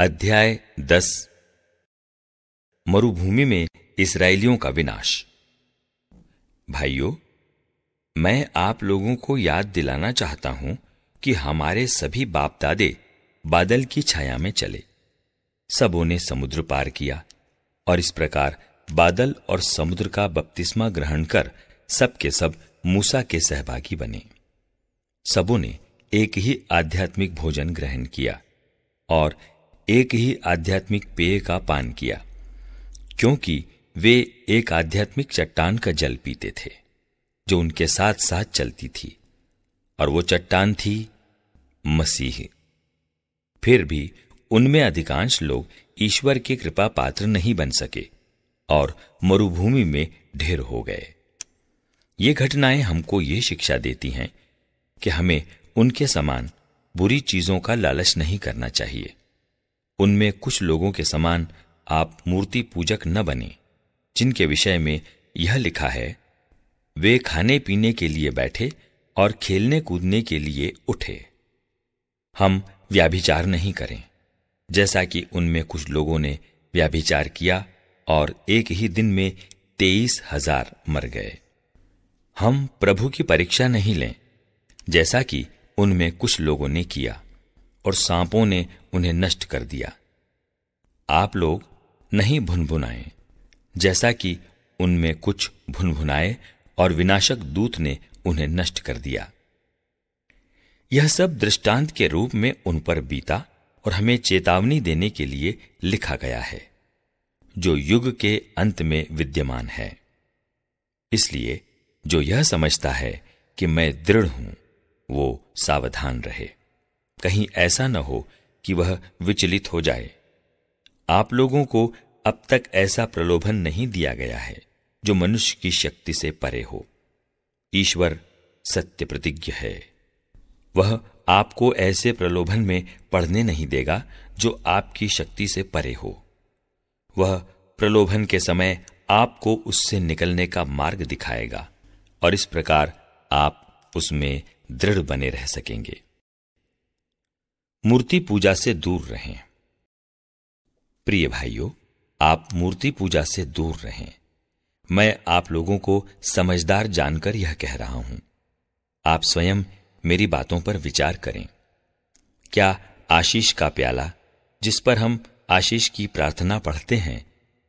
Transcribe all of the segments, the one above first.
अध्याय दस मरुभूमि में इसराइलियों का विनाश भाइयों मैं आप लोगों को याद दिलाना चाहता हूं कि हमारे सभी बाप दादे बादल की छाया में चले सबों ने समुद्र पार किया और इस प्रकार बादल और समुद्र का बपतिस्मा ग्रहण कर सबके सब मूसा के सहभागी बने सबों ने एक ही आध्यात्मिक भोजन ग्रहण किया और एक ही आध्यात्मिक पेय का पान किया क्योंकि वे एक आध्यात्मिक चट्टान का जल पीते थे जो उनके साथ साथ चलती थी और वो चट्टान थी मसीह फिर भी उनमें अधिकांश लोग ईश्वर के कृपा पात्र नहीं बन सके और मरुभूमि में ढेर हो गए ये घटनाएं हमको ये शिक्षा देती हैं कि हमें उनके समान बुरी चीजों का लालच नहीं करना चाहिए उनमें कुछ लोगों के समान आप मूर्ति पूजक न बने जिनके विषय में यह लिखा है वे खाने पीने के लिए बैठे और खेलने कूदने के लिए उठे हम व्याभिचार नहीं करें जैसा कि उनमें कुछ लोगों ने व्याभिचार किया और एक ही दिन में तेईस हजार मर गए हम प्रभु की परीक्षा नहीं लें जैसा कि उनमें कुछ लोगों ने किया और सांपों ने उन्हें नष्ट कर दिया आप लोग नहीं भुनभुनाए जैसा कि उनमें कुछ भुनभुनाए और विनाशक दूत ने उन्हें नष्ट कर दिया यह सब दृष्टांत के रूप में उन पर बीता और हमें चेतावनी देने के लिए लिखा गया है जो युग के अंत में विद्यमान है इसलिए जो यह समझता है कि मैं दृढ़ हूं वो सावधान रहे कहीं ऐसा न हो कि वह विचलित हो जाए आप लोगों को अब तक ऐसा प्रलोभन नहीं दिया गया है जो मनुष्य की शक्ति से परे हो ईश्वर सत्य प्रतिज्ञ है वह आपको ऐसे प्रलोभन में पढ़ने नहीं देगा जो आपकी शक्ति से परे हो वह प्रलोभन के समय आपको उससे निकलने का मार्ग दिखाएगा और इस प्रकार आप उसमें दृढ़ बने रह सकेंगे मूर्ति पूजा से दूर रहें प्रिय भाइयों आप मूर्ति पूजा से दूर रहें मैं आप लोगों को समझदार जानकर यह कह रहा हूं आप स्वयं मेरी बातों पर विचार करें क्या आशीष का प्याला जिस पर हम आशीष की प्रार्थना पढ़ते हैं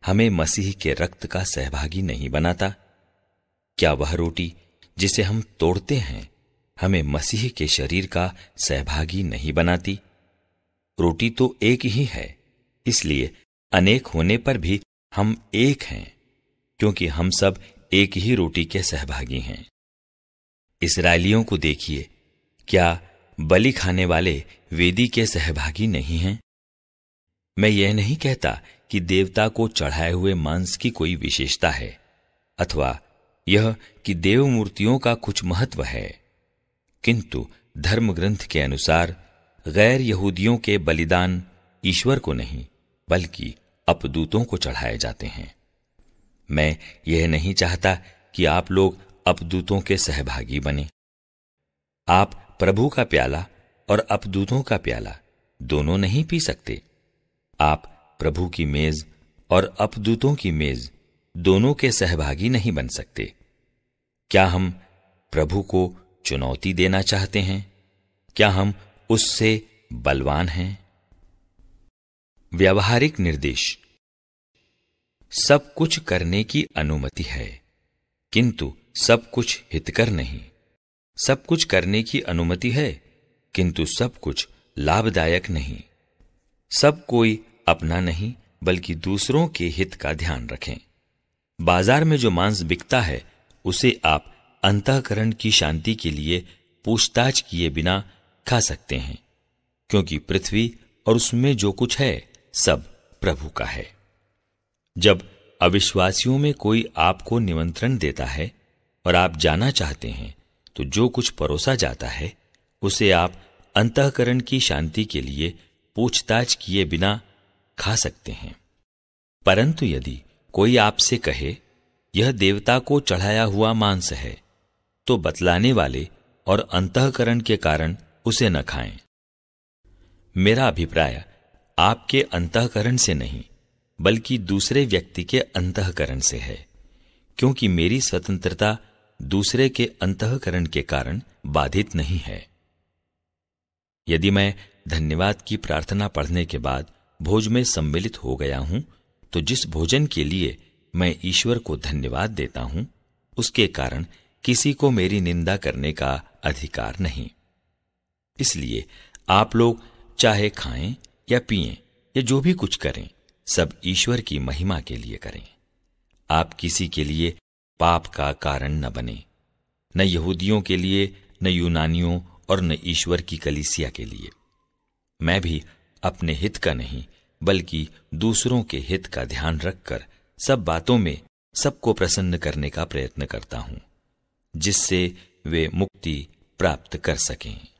हमें मसीह के रक्त का सहभागी नहीं बनाता क्या वह रोटी जिसे हम तोड़ते हैं हमें मसीह के शरीर का सहभागी नहीं बनाती रोटी तो एक ही है इसलिए अनेक होने पर भी हम एक हैं क्योंकि हम सब एक ही रोटी के सहभागी हैं इसराइलियों को देखिए क्या बलि खाने वाले वेदी के सहभागी नहीं हैं मैं यह नहीं कहता कि देवता को चढ़ाए हुए मांस की कोई विशेषता है अथवा यह कि देव मूर्तियों का कुछ महत्व है किंतु धर्म ग्रंथ के अनुसार गैर यहूदियों के बलिदान ईश्वर को नहीं बल्कि अपदूतों को चढ़ाए जाते हैं मैं यह नहीं चाहता कि आप लोग अपदूतों के सहभागी बने आप प्रभु का प्याला और अपदूतों का प्याला दोनों नहीं पी सकते आप प्रभु की मेज और अपदूतों की मेज दोनों के सहभागी नहीं बन सकते क्या हम प्रभु को चुनौती देना चाहते हैं क्या हम उससे बलवान हैं व्यावहारिक निर्देश सब कुछ करने की अनुमति है किंतु सब कुछ हितकर नहीं सब कुछ करने की अनुमति है किंतु सब कुछ लाभदायक नहीं सब कोई अपना नहीं बल्कि दूसरों के हित का ध्यान रखें बाजार में जो मांस बिकता है उसे आप अंतःकरण की शांति के लिए पूछताछ किए बिना खा सकते हैं क्योंकि पृथ्वी और उसमें जो कुछ है सब प्रभु का है जब अविश्वासियों में कोई आपको निमंत्रण देता है और आप जाना चाहते हैं तो जो कुछ परोसा जाता है उसे आप अंतकरण की शांति के लिए पूछताछ किए बिना खा सकते हैं परंतु यदि कोई आपसे कहे यह देवता को चढ़ाया हुआ मांस है तो बतलाने वाले और अंतकरण के कारण उसे न खाएं मेरा अभिप्राय आपके अंतकरण से नहीं बल्कि दूसरे व्यक्ति के अंतकरण से है क्योंकि मेरी स्वतंत्रता दूसरे के अंतकरण के कारण बाधित नहीं है यदि मैं धन्यवाद की प्रार्थना पढ़ने के बाद भोज में सम्मिलित हो गया हूं तो जिस भोजन के लिए मैं ईश्वर को धन्यवाद देता हूं उसके कारण किसी को मेरी निंदा करने का अधिकार नहीं इसलिए आप लोग चाहे खाएं या पिएं या जो भी कुछ करें सब ईश्वर की महिमा के लिए करें आप किसी के लिए पाप का कारण न बने न यहूदियों के लिए न यूनानियों और न ईश्वर की कलीसिया के लिए मैं भी अपने हित का नहीं बल्कि दूसरों के हित का ध्यान रखकर सब बातों में सबको प्रसन्न करने का प्रयत्न करता हूं जिससे वे मुक्ति प्राप्त कर सकें